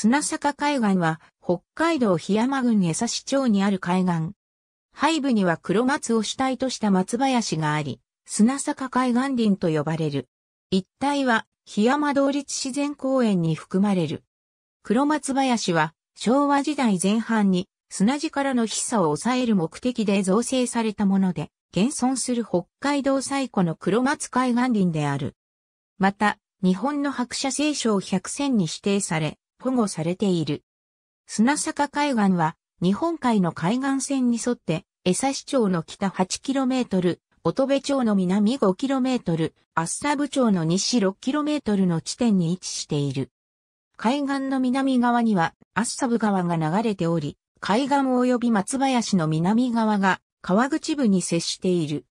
砂坂海岸は北海道檜山郡江差町にある海岸。背部には黒松を主体とした松林があり、砂坂海岸林と呼ばれる。一帯は檜山道立自然公園に含まれる。黒松林は昭和時代前半に砂地からの被差を抑える目的で造成されたもので、現存する北海道最古の黒松海岸林である。また、日本の白車聖章100選に指定され、保護されている。砂坂海岸は日本海の海岸線に沿って江差町の北 8km、乙部町の南 5km、厚沢部町の西 6km の地点に位置している。海岸の南側には厚沢部川が流れており、海岸及び松林の南側が川口部に接している。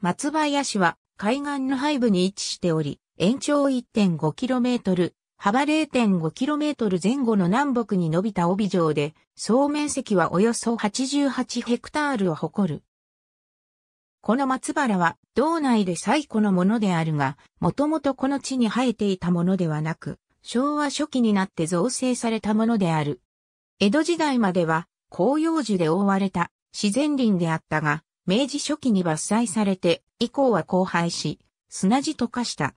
松林は海岸の背部に位置しており、延長 1.5km、幅 0.5km 前後の南北に伸びた帯状で、総面積はおよそ88ヘクタールを誇る。この松原は、道内で最古のものであるが、もともとこの地に生えていたものではなく、昭和初期になって造成されたものである。江戸時代までは、広葉樹で覆われた自然林であったが、明治初期に伐採されて、以降は荒廃し、砂地と化した。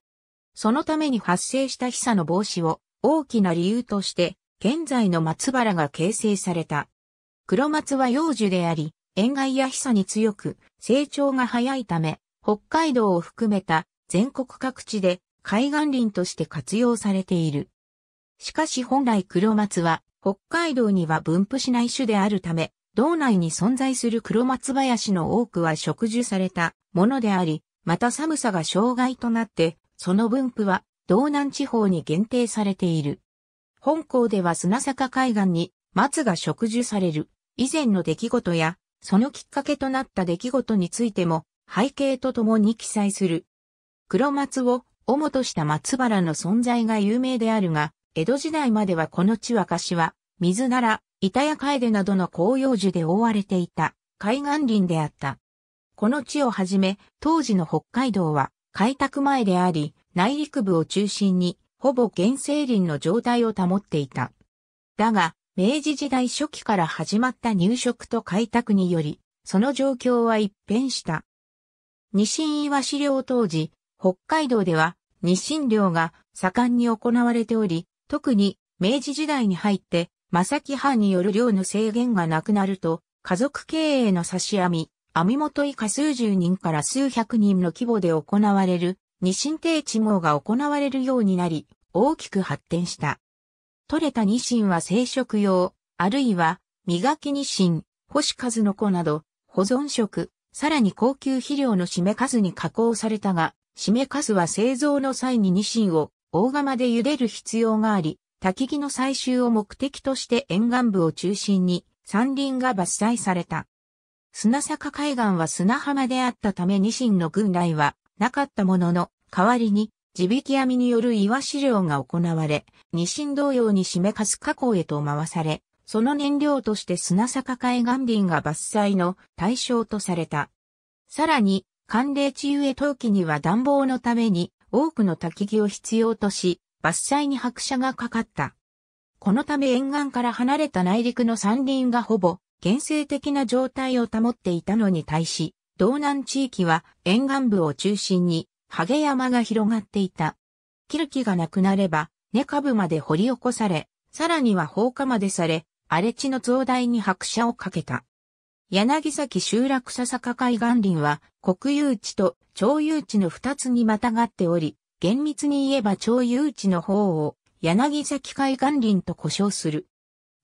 そのために発生した被差の防止を大きな理由として、現在の松原が形成された。黒松は幼樹であり、塩害や被差に強く、成長が早いため、北海道を含めた全国各地で海岸林として活用されている。しかし本来黒松は北海道には分布しない種であるため、道内に存在する黒松林の多くは植樹されたものであり、また寒さが障害となってその分布は、道南地方に限定されている。本校では砂坂海岸に松が植樹される以前の出来事やそのきっかけとなった出来事についても背景とともに記載する。黒松を主とした松原の存在が有名であるが、江戸時代まではこの地は柏、水なら、板や楓などの紅葉樹で覆われていた海岸林であった。この地をはじめ、当時の北海道は開拓前であり、内陸部を中心に、ほぼ原生林の状態を保っていた。だが、明治時代初期から始まった入植と開拓により、その状況は一変した。日清岩資料当時、北海道では日清漁が盛んに行われており、特に明治時代に入って、正木藩による漁の制限がなくなると、家族経営の差し網、網元以下数十人から数百人の規模で行われる、二神定地網が行われるようになり、大きく発展した。取れたニシンは生食用、あるいは、磨きニシン、星数の子など、保存食、さらに高級肥料の締め数に加工されたが、締め数は製造の際にニシンを大釜で茹でる必要があり、焚き木の採集を目的として沿岸部を中心に山林が伐採された。砂坂海岸は砂浜であったためニシンの軍来はなかったものの、代わりに地引き網による岩資料が行われ、ニシン同様に締めかす加工へと回され、その燃料として砂坂海岸林が伐採の対象とされた。さらに、寒冷地ゆえ冬には暖房のために多くの焚き木を必要とし、伐採に拍車がかかった。このため沿岸から離れた内陸の山林がほぼ原生的な状態を保っていたのに対し、道南地域は沿岸部を中心に、ハゲ山が広がっていた。キルキがなくなれば、根株まで掘り起こされ、さらには放火までされ、荒れ地の増大に拍車をかけた。柳崎集落笹坂海岸林は国有地と町有地の二つにまたがっており、厳密に言えば町有地の方を柳崎海岸林と呼称する。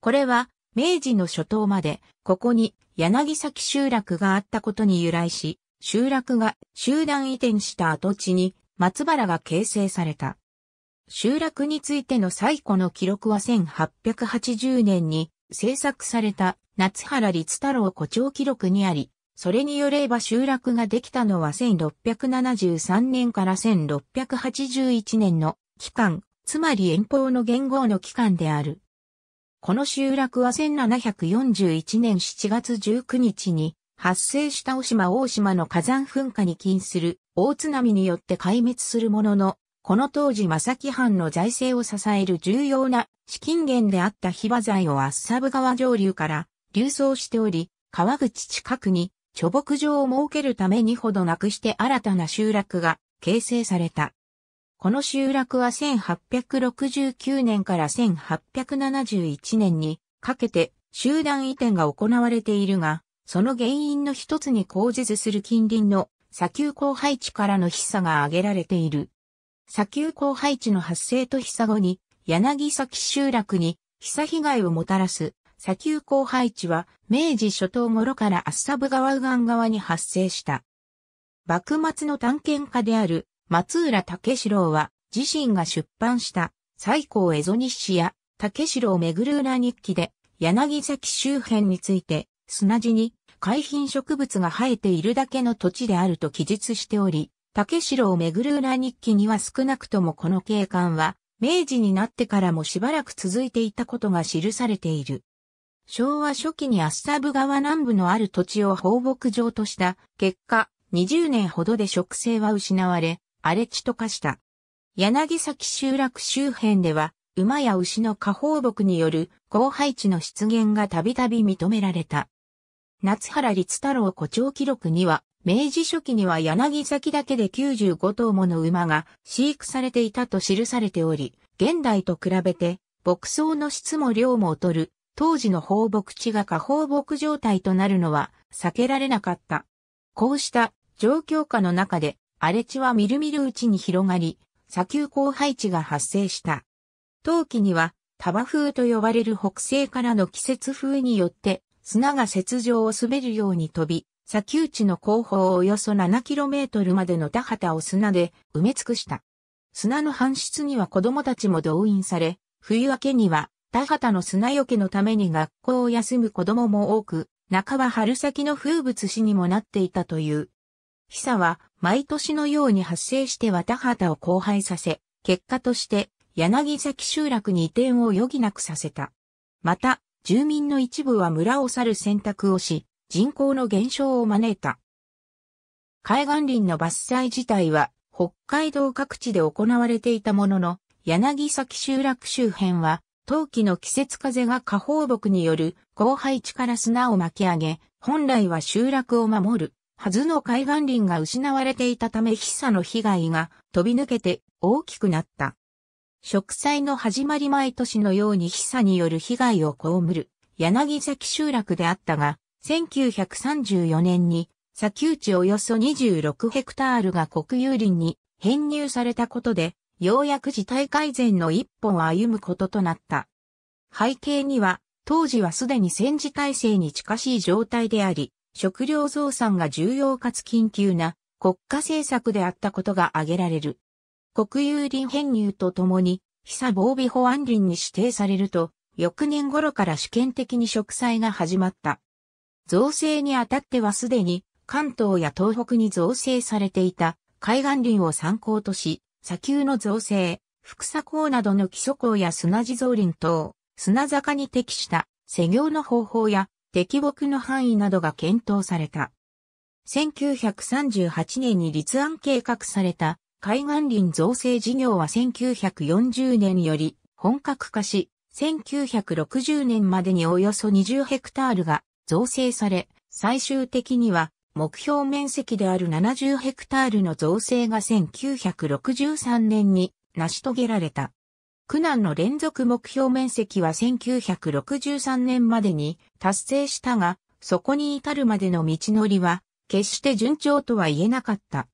これは明治の初頭まで、ここに柳崎集落があったことに由来し、集落が集団移転した跡地に松原が形成された。集落についての最古の記録は1880年に制作された夏原律太郎誇張記録にあり、それによれば集落ができたのは1673年から1681年の期間、つまり遠方の元号の期間である。この集落は1741年7月19日に発生した大島大島の火山噴火に起因する大津波によって壊滅するものの、この当時正木藩の財政を支える重要な資金源であった火馬材をアッサブ川上流から流送しており、川口近くに貯木場を設けるためにほどなくして新たな集落が形成された。この集落は1869年から1871年にかけて集団移転が行われているが、その原因の一つに口実する近隣の砂丘荒廃地からの被差が挙げられている。砂丘荒廃地の発生と被差後に、柳崎集落に被差被害をもたらす砂丘荒廃地は明治初頭頃からアッサブ川右岸側に発生した。幕末の探検家である松浦武四郎は自身が出版した最高蝦夷日誌や竹郎めぐる裏日記で柳崎周辺について砂地に海浜植物が生えているだけの土地であると記述しており、竹四郎めぐる裏日記には少なくともこの景観は明治になってからもしばらく続いていたことが記されている。昭和初期にアスタブ川南部のある土地を放牧場とした結果、20年ほどで植生は失われ、荒れ地と化した。柳崎集落周辺では、馬や牛の下放牧による荒配地の出現がたびたび認められた。夏原律太郎誇張記録には、明治初期には柳崎だけで95頭もの馬が飼育されていたと記されており、現代と比べて牧草の質も量も劣る当時の放牧地が下放牧状態となるのは避けられなかった。こうした状況下の中で荒れ地はみるみるうちに広がり、砂丘荒廃地が発生した。冬季には、タバ風と呼ばれる北西からの季節風によって、砂が雪上を滑るように飛び、砂丘地の後方およそ 7km までの田畑を砂で埋め尽くした。砂の搬出には子供たちも動員され、冬明けには田畑の砂よけのために学校を休む子供も多く、中は春先の風物詩にもなっていたという。ヒサは毎年のように発生して綿畑を荒廃させ、結果として柳崎集落に移転を余儀なくさせた。また、住民の一部は村を去る選択をし、人口の減少を招いた。海岸林の伐採自体は北海道各地で行われていたものの、柳崎集落周辺は、冬季の季節風が下放木による荒廃地から砂を巻き上げ、本来は集落を守るはずの海岸林が失われていたため筆差の被害が飛び抜けて大きくなった。植栽の始まり毎年のように被差による被害を被る柳崎集落であったが、1934年に砂丘地およそ26ヘクタールが国有林に編入されたことで、ようやく事態改善の一歩を歩むこととなった。背景には、当時はすでに戦時体制に近しい状態であり、食料増産が重要かつ緊急な国家政策であったことが挙げられる。国有林編入とともに、被災防備保安林に指定されると、翌年頃から試験的に植栽が始まった。造成にあたってはすでに、関東や東北に造成されていた海岸林を参考とし、砂丘の造成、副砂港などの基礎港や砂地造林等、砂坂に適した施業の方法や敵木の範囲などが検討された。1938年に立案計画された海岸林造成事業は1940年より本格化し、1960年までにおよそ20ヘクタールが造成され、最終的には目標面積である70ヘクタールの造成が1963年に成し遂げられた。苦難の連続目標面積は1963年までに達成したが、そこに至るまでの道のりは、決して順調とは言えなかった。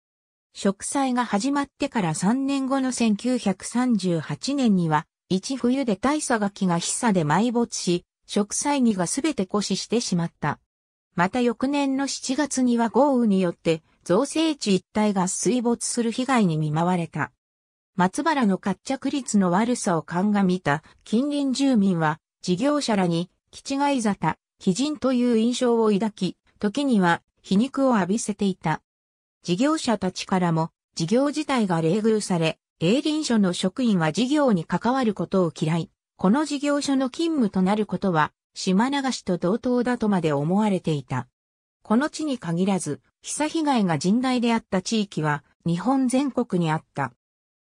植栽が始まってから3年後の1938年には、一冬で大佐垣が久で埋没し、植栽木がすべて枯死してしまった。また翌年の7月には豪雨によって、造成地一帯が水没する被害に見舞われた。松原の活着率の悪さを鑑みた近隣住民は事業者らに、気違い沙汰、鬼人という印象を抱き、時には皮肉を浴びせていた。事業者たちからも、事業自体が冷遇され、営林署の職員は事業に関わることを嫌い、この事業所の勤務となることは、島流しと同等だとまで思われていた。この地に限らず、被災被害が甚大であった地域は、日本全国にあった。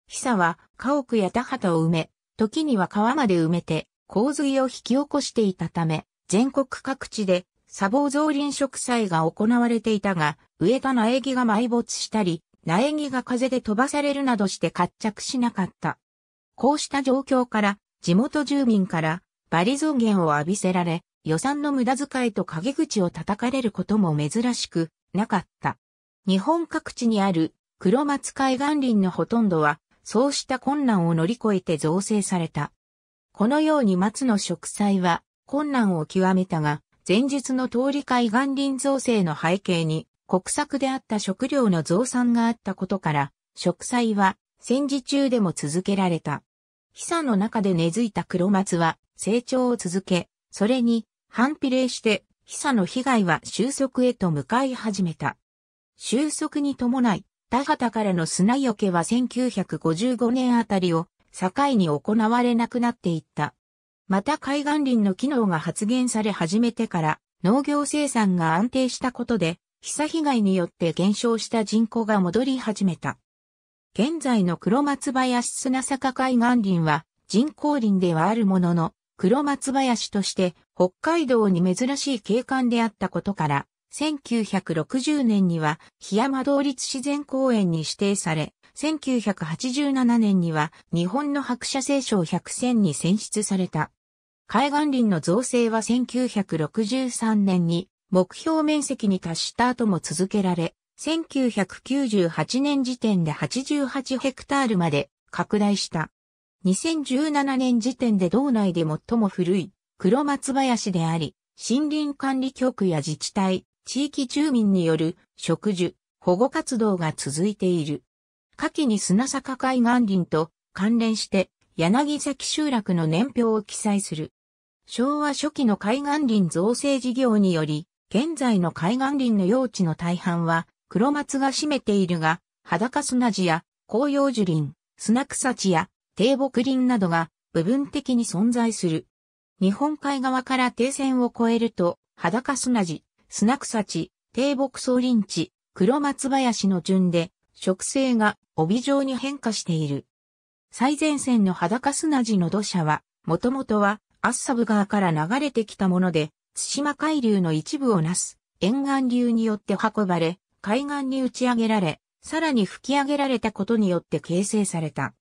ヒサは家屋や田畑を埋め、時には川まで埋めて、洪水を引き起こしていたため、全国各地で砂防造林植栽が行われていたが、植えた苗木が埋没したり、苗木が風で飛ばされるなどして活着しなかった。こうした状況から、地元住民からバリ増減を浴びせられ、予算の無駄遣いと陰口を叩かれることも珍しくなかった。日本各地にある黒松海岸林のほとんどはそうした困難を乗り越えて造成された。このように松の植栽は困難を極めたが、前述の通り海岸林造成の背景に国策であった食料の増産があったことから、植栽は戦時中でも続けられた。ヒサの中で根付いた黒松は成長を続け、それに反比例してヒサの被害は収束へと向かい始めた。収束に伴い、田畑からの砂よけは1955年あたりを境に行われなくなっていった。また海岸林の機能が発現され始めてから農業生産が安定したことで、被災被害によって減少した人口が戻り始めた。現在の黒松林砂坂海岸林は人工林ではあるものの、黒松林として北海道に珍しい景観であったことから、1960年には、檜山道立自然公園に指定され、1987年には、日本の白車聖書100選に選出された。海岸林の造成は1963年に、目標面積に達した後も続けられ、1998年時点で88ヘクタールまで拡大した。2017年時点で道内で最も古い黒松林であり、森林管理局や自治体、地域住民による植樹、保護活動が続いている。下記に砂坂海岸林と関連して柳崎集落の年表を記載する。昭和初期の海岸林造成事業により、現在の海岸林の用地の大半は黒松が占めているが、裸砂地や紅葉樹林、砂草地や低木林などが部分的に存在する。日本海側から低線を越えると裸砂地、スナクサチ、低木草林地、黒松林の順で、植生が帯状に変化している。最前線の裸砂地の土砂は、もともとは、アッサブ川から流れてきたもので、津島海流の一部をなす、沿岸流によって運ばれ、海岸に打ち上げられ、さらに吹き上げられたことによって形成された。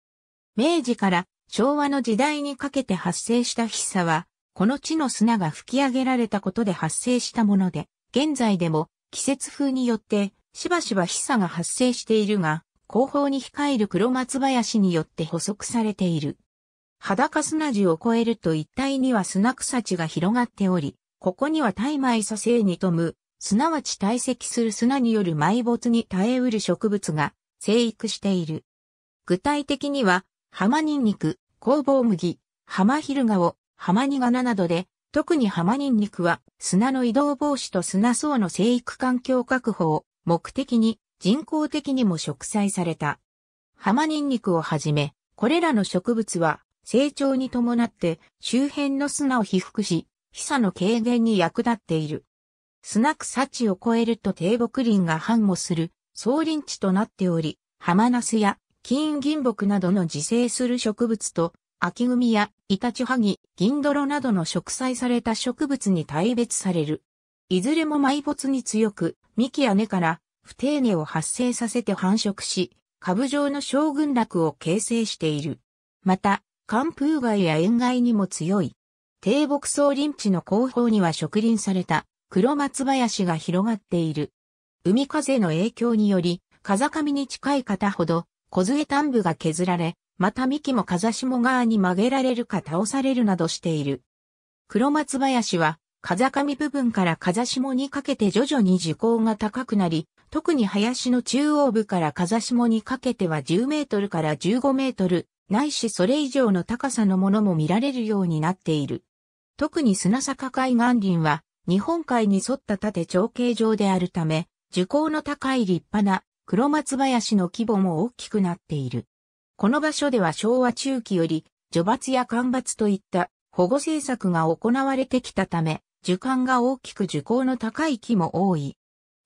明治から昭和の時代にかけて発生した筆差は、この地の砂が吹き上げられたことで発生したもので、現在でも季節風によってしばしば飛砂が発生しているが、後方に控える黒松林によって捕捉されている。裸砂地を越えると一帯には砂草地が広がっており、ここには大枚蘇生に富む、すなわち堆積する砂による埋没に耐えうる植物が生育している。具体的には、浜ニンニク、工房麦、浜ヒルガオ、ハマニガナなどで、特にハマニンニクは砂の移動防止と砂層の生育環境確保を目的に人工的にも植栽された。ハマニンニクをはじめ、これらの植物は成長に伴って周辺の砂を被覆し、被差の軽減に役立っている。砂草地を越えると低木林が繁茂する草林地となっており、ハマナスや金銀木などの自生する植物と秋組やイタチハギ、銀泥などの植栽された植物に大別される。いずれも埋没に強く、幹や根から不定根を発生させて繁殖し、株状の小群落を形成している。また、寒風害や塩害にも強い。低木草林地の後方には植林された黒松林が広がっている。海風の影響により、風上に近い方ほど、小杖端部が削られ、また幹も風下側に曲げられるか倒されるなどしている。黒松林は、風上部分から風下にかけて徐々に樹高が高くなり、特に林の中央部から風下にかけては10メートルから15メートル、ないしそれ以上の高さのものも見られるようになっている。特に砂坂海岸林は、日本海に沿った縦長形状であるため、樹高の高い立派な黒松林の規模も大きくなっている。この場所では昭和中期より、除伐や干ばつといった保護政策が行われてきたため、樹冠が大きく樹高の高い木も多い。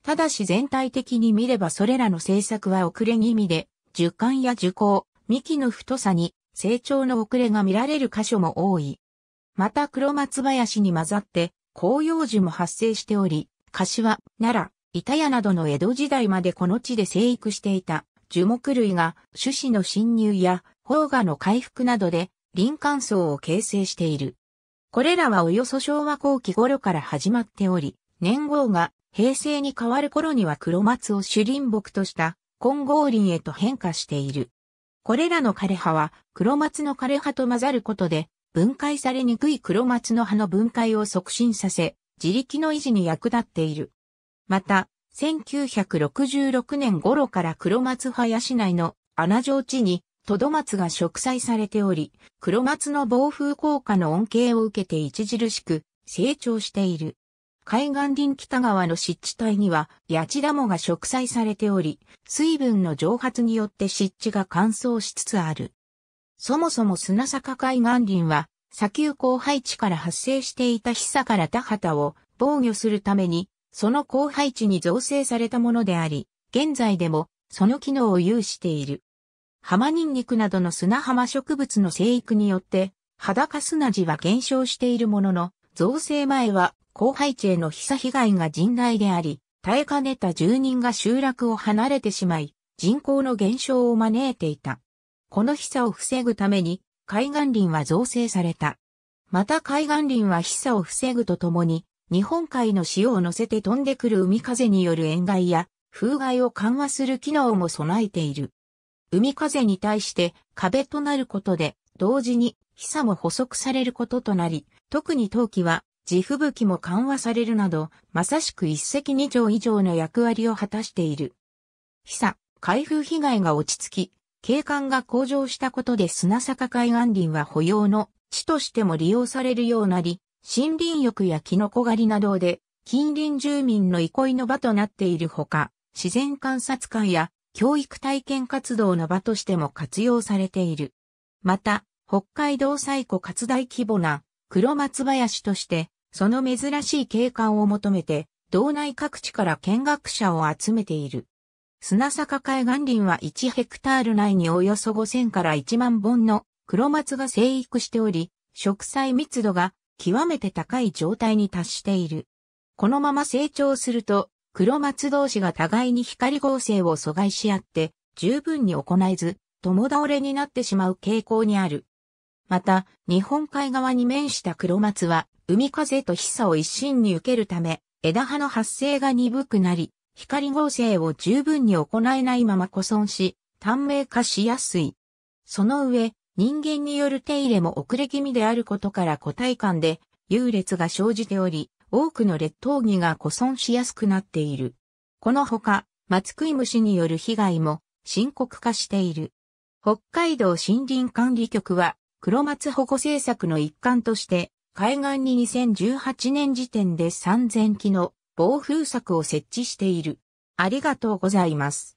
ただし全体的に見ればそれらの政策は遅れ気味で、樹冠や樹高、幹の太さに成長の遅れが見られる箇所も多い。また黒松林に混ざって紅葉樹も発生しており、柏、奈良、板谷などの江戸時代までこの地で生育していた。樹木類が種子の侵入や氷芽の回復などで林間層を形成している。これらはおよそ昭和後期頃から始まっており、年号が平成に変わる頃には黒松を主林木とした混合林へと変化している。これらの枯葉は黒松の枯葉と混ざることで分解されにくい黒松の葉の分解を促進させ、自力の維持に役立っている。また、1966年頃から黒松林内の穴城地に、トドマツが植栽されており、黒松の暴風効果の恩恵を受けて著しく成長している。海岸林北側の湿地帯には、八千ダが植栽されており、水分の蒸発によって湿地が乾燥しつつある。そもそも砂坂海岸林は、砂丘荒廃地から発生していたヒサから田畑を防御するためにその後配置に造成されたものであり、現在でもその機能を有している。浜ニンニクなどの砂浜植物の生育によって、裸砂地は減少しているものの、造成前は後配地への被災被害が甚大であり、耐えかねた住人が集落を離れてしまい、人口の減少を招いていた。この被災を防ぐために、海岸林は造成された。また海岸林は被災を防ぐとともに、日本海の潮を乗せて飛んでくる海風による塩害や風害を緩和する機能も備えている。海風に対して壁となることで、同時に飛差も補足されることとなり、特に冬季は地吹雪も緩和されるなど、まさしく一石二鳥以上の役割を果たしている。飛差、開封被害が落ち着き、景観が向上したことで砂坂海岸林は保養の地としても利用されるようになり、森林浴やキノコ狩りなどで、近隣住民の憩いの場となっているほか、自然観察館や教育体験活動の場としても活用されている。また、北海道最古活大規模な黒松林として、その珍しい景観を求めて、道内各地から見学者を集めている。砂坂海岸林は1ヘクタール内におよそ5000から1万本の黒松が生育しており、植栽密度が極めて高い状態に達している。このまま成長すると、黒松同士が互いに光合成を阻害し合って、十分に行えず、共倒れになってしまう傾向にある。また、日本海側に面した黒松は、海風と日差を一身に受けるため、枝葉の発生が鈍くなり、光合成を十分に行えないまま枯損し、短命化しやすい。その上、人間による手入れも遅れ気味であることから個体間で優劣が生じており、多くの劣等儀が古損しやすくなっている。このほか、松食い虫による被害も深刻化している。北海道森林管理局は、黒松保護政策の一環として、海岸に2018年時点で3000機の防風柵を設置している。ありがとうございます。